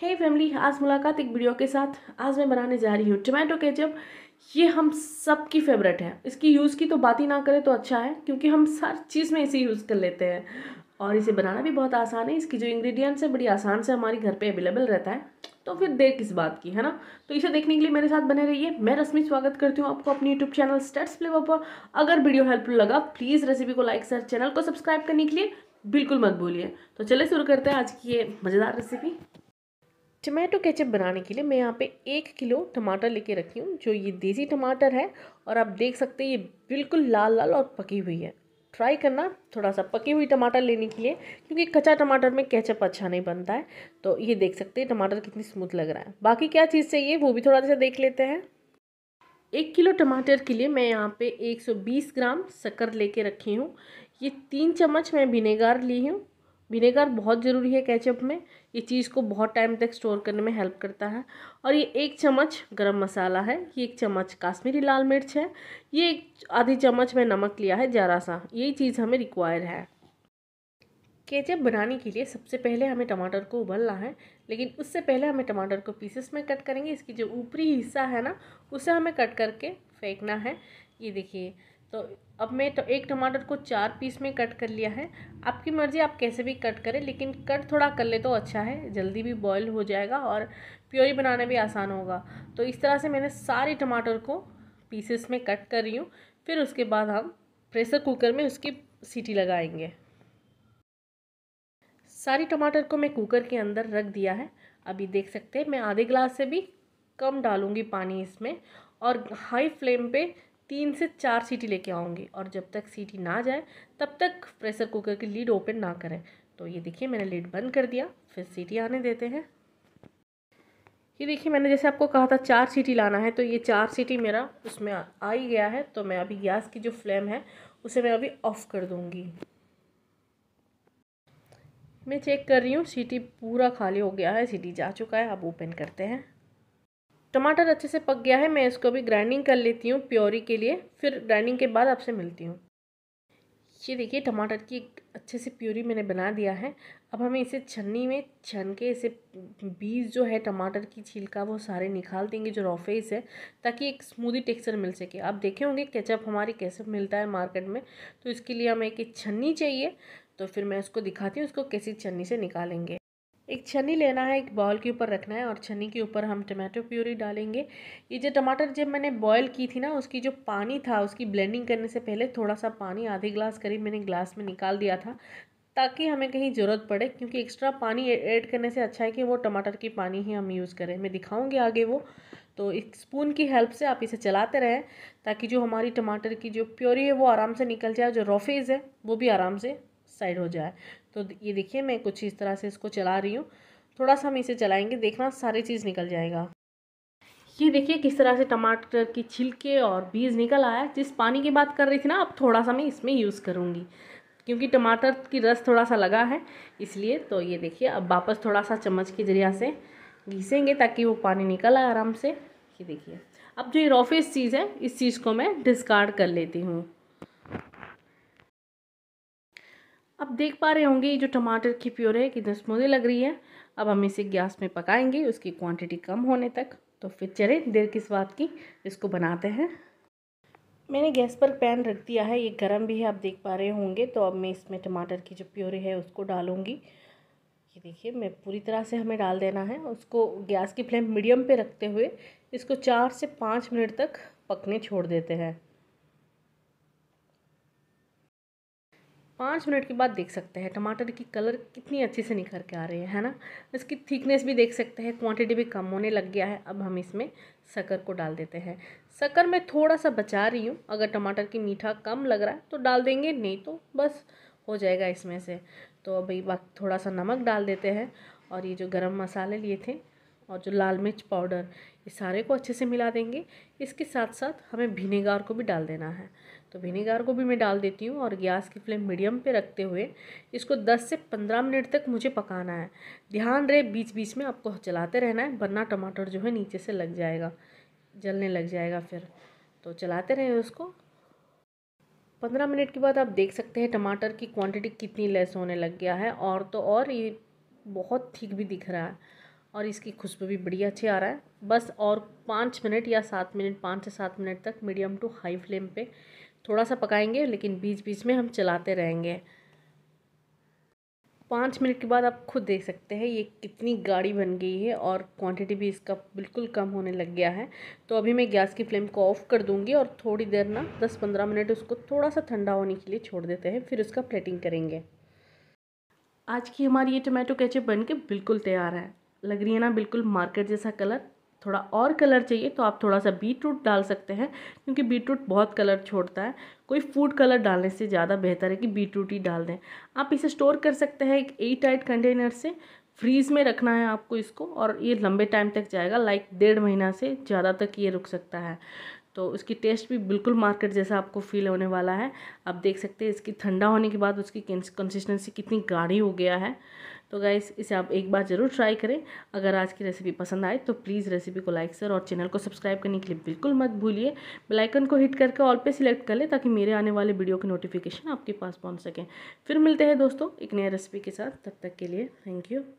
हे hey family आज मुलाकात एक वीडियो के साथ आज मैं बनाने जा रही हूँ टमाटो केचप ये हम सब की फेवरेट है इसकी यूज़ की तो बात ही ना करें तो अच्छा है क्योंकि हम हर चीज़ में इसे यूज़ कर लेते हैं और इसे बनाना भी बहुत आसान है इसकी जो इंग्रेडिएंट्स है बड़ी आसान से हमारे घर पे अवेलेबल रहता है तो फिर देर किस बात की है ना तो इसे देखने के लिए मेरे साथ बने रहिए मैं रश्मि स्वागत करती हूँ आपको अपने यूट्यूब चैनल स्टेट्स प्ले पर अगर वीडियो हेल्पफुल लगा प्लीज़ रेसिपी को लाइक सर चैनल को सब्सक्राइब करने के लिए बिल्कुल मत भूलिए तो चले शुरू करते हैं आज की ये मज़ेदार रेसिपी टमाटो केचप बनाने के लिए मैं यहाँ पे एक किलो टमाटर लेके रखी हूँ जो ये देसी टमाटर है और आप देख सकते हैं ये बिल्कुल लाल लाल और पकी हुई है ट्राई करना थोड़ा सा पकी हुई टमाटर लेने के लिए क्योंकि कच्चा टमाटर में केचप अच्छा नहीं बनता है तो ये देख सकते हैं टमाटर कितनी स्मूथ लग रहा है बाकी क्या चीज़ चाहिए वो भी थोड़ा सा देख लेते हैं एक किलो टमाटर के लिए मैं यहाँ पे 120 ग्राम शक्कर लेके रखी हूँ ये तीन चम्मच मैं विनेगार ली हूँ विनेगर बहुत ज़रूरी है कैचअप में ये चीज़ को बहुत टाइम तक स्टोर करने में हेल्प करता है और ये एक चम्मच गरम मसाला है ये एक चम्मच काश्मीरी लाल मिर्च है ये एक आधी चम्मच में नमक लिया है ज़रा सा यही चीज़ हमें रिक्वायर है केचप बनाने के लिए सबसे पहले हमें टमाटर को उबलना है लेकिन उससे पहले हमें टमाटर को पीसेस में कट करेंगे इसकी जो ऊपरी हिस्सा है ना उसे हमें कट करके फेंकना है ये देखिए तो अब मैं तो एक टमाटर को चार पीस में कट कर लिया है आपकी मर्ज़ी आप कैसे भी कट करें लेकिन कट थोड़ा कर ले तो अच्छा है जल्दी भी बॉयल हो जाएगा और प्योरी बनाना भी आसान होगा तो इस तरह से मैंने सारे टमाटर को पीसेस में कट कर रही हूँ फिर उसके बाद हम प्रेशर कुकर में उसकी सीटी लगाएंगे सारी टमाटर को मैं कुकर के अंदर रख दिया है अभी देख सकते हैं मैं आधे गिलास से भी कम डालूँगी पानी इसमें और हाई फ्लेम पे तीन से चार सीटी लेके आऊँगी और जब तक सीटी ना जाए तब तक प्रेशर कुकर की लीड ओपन ना करें तो ये देखिए मैंने लीड बंद कर दिया फिर सीटी आने देते हैं ये देखिए मैंने जैसे आपको कहा था चार सीटी लाना है तो ये चार सीटी मेरा उसमें आ ही गया है तो मैं अभी गैस की जो फ्लेम है उसे मैं अभी ऑफ़ कर दूँगी मैं चेक कर रही हूँ सीटी पूरा खाली हो गया है सीटी जा चुका है अब ओपन करते हैं टमाटर अच्छे से पक गया है मैं इसको अभी ग्राइंडिंग कर लेती हूँ प्योरी के लिए फिर ग्राइंडिंग के बाद आपसे मिलती हूँ ये देखिए टमाटर की एक अच्छे से प्योरी मैंने बना दिया है अब हमें इसे छन्नी में छन के इसे बीज जो है टमाटर की छिलका वो सारे निकाल देंगे जो रॉफेस है ताकि एक स्मूदी टेक्सचर मिल सके आप देखे होंगे केचप हमारे कैसे मिलता है मार्केट में तो इसके लिए हमें एक छन्नी चाहिए तो फिर मैं उसको दिखाती हूँ उसको कैसी छन्नी से निकालेंगे एक छन्नी लेना है एक बाउल के ऊपर रखना है और छन्नी के ऊपर हम टमाटो प्यूरी डालेंगे ये जो टमाटर जब मैंने बॉयल की थी ना उसकी जो पानी था उसकी ब्लेंडिंग करने से पहले थोड़ा सा पानी आधे ग्लास करीब मैंने ग्लास में निकाल दिया था ताकि हमें कहीं ज़रूरत पड़े क्योंकि एक्स्ट्रा पानी ऐड करने से अच्छा है कि वो टमाटर की पानी ही हम यूज़ करें मैं दिखाऊंगी आगे वो तो एक स्पून की हेल्प से आप इसे चलाते रहें ताकि जो हमारी टमाटर की जो प्योरी है वो आराम से निकल जाए जो रोफेज़ है वो भी आराम से साइड हो जाए तो ये देखिए मैं कुछ इस तरह से इसको चला रही हूँ थोड़ा सा हम इसे चलाएंगे देखना सारी चीज़ निकल जाएगा ये देखिए किस तरह से टमाटर के छिलके और बीज निकल आया जिस पानी की बात कर रही थी ना अब थोड़ा सा मैं इसमें यूज़ करूँगी क्योंकि टमाटर की रस थोड़ा सा लगा है इसलिए तो ये देखिए अब वापस थोड़ा सा चम्मच के जरिया से घिसेंगे ताकि वो पानी निकल आए आराम से ये देखिए अब जो ये रॉफिस चीज़ है इस चीज़ को मैं डिस्कार्ड कर लेती हूँ अब देख पा रहे होंगे जो टमाटर की प्योर है कितनी स्मूदी लग रही है अब हम इसे गैस में पकाएंगे उसकी क्वांटिटी कम होने तक तो फिर चले देर किस बात की इसको बनाते हैं मैंने गैस पर पैन रख दिया है ये गर्म भी है आप देख पा रहे होंगे तो अब मैं इसमें टमाटर की जो प्योरी है उसको डालूँगी ये देखिए मैं पूरी तरह से हमें डाल देना है उसको गैस की फ्लेम मीडियम पर रखते हुए इसको चार से पाँच मिनट तक पकने छोड़ देते हैं पाँच मिनट के बाद देख सकते हैं टमाटर की कलर कितनी अच्छे से निखर के आ रही है है ना इसकी थिकनेस भी देख सकते हैं क्वांटिटी भी कम होने लग गया है अब हम इसमें शक्कर को डाल देते हैं शक्कर मैं थोड़ा सा बचा रही हूँ अगर टमाटर की मीठा कम लग रहा है तो डाल देंगे नहीं तो बस हो जाएगा इसमें से तो अभी बात थोड़ा सा नमक डाल देते हैं और ये जो गर्म मसाले लिए थे और जो लाल मिर्च पाउडर ये सारे को अच्छे से मिला देंगे इसके साथ साथ हमें विनेगार को भी डाल देना है तो विनेगार को भी मैं डाल देती हूँ और गैस की फ्लेम मीडियम पे रखते हुए इसको 10 से 15 मिनट तक मुझे पकाना है ध्यान रहे बीच बीच में आपको चलाते रहना है वरना टमाटर जो है नीचे से लग जाएगा जलने लग जाएगा फिर तो चलाते रहें उसको पंद्रह मिनट के बाद आप देख सकते हैं टमाटर की क्वान्टिटी कितनी लेस होने लग गया है और तो और ये बहुत ठीक भी दिख रहा है और इसकी खुशबू भी बढ़िया अच्छी आ रहा है बस और पाँच मिनट या सात मिनट पाँच से सात मिनट तक मीडियम टू हाई फ्लेम पे थोड़ा सा पकाएंगे लेकिन बीच बीच में हम चलाते रहेंगे पाँच मिनट के बाद आप खुद देख सकते हैं ये कितनी गाढ़ी बन गई है और क्वांटिटी भी इसका बिल्कुल कम होने लग गया है तो अभी मैं गैस की फ्लेम को ऑफ़ कर दूंगी और थोड़ी देर ना दस पंद्रह मिनट उसको थोड़ा सा ठंडा होने के लिए छोड़ देते हैं फिर उसका प्लेटिंग करेंगे आज की हमारी ये टोमेटो कैचे बन के बिल्कुल तैयार है लग रही है ना बिल्कुल मार्केट जैसा कलर थोड़ा और कलर चाहिए तो आप थोड़ा सा बीट रूट डाल सकते हैं क्योंकि बीट रूट बहुत कलर छोड़ता है कोई फूड कलर डालने से ज़्यादा बेहतर है कि बीट रूट ही डाल दें आप इसे स्टोर कर सकते हैं एक एट टाइट कंटेनर से फ्रीज़ में रखना है आपको इसको और ये लंबे टाइम तक जाएगा लाइक डेढ़ महीना से ज़्यादा तक ये रुक सकता है तो उसकी टेस्ट भी बिल्कुल मार्केट जैसा आपको फील होने वाला है आप देख सकते हैं इसकी ठंडा होने के बाद उसकी कंसिस्टेंसी कितनी गाढ़ी हो गया है तो गाइस इसे आप एक बार ज़रूर ट्राई करें अगर आज की रेसिपी पसंद आए तो प्लीज़ रेसिपी को लाइक सर और चैनल को सब्सक्राइब करने के लिए बिल्कुल मत भूलिए बेलाइकन को हिट करके ऑल पे सिलेक्ट कर लें ताकि मेरे आने वाले वीडियो की नोटिफिकेशन आपके पास पहुँच सकें फिर मिलते हैं दोस्तों एक नया रेसिपी के साथ तब तक के लिए थैंक यू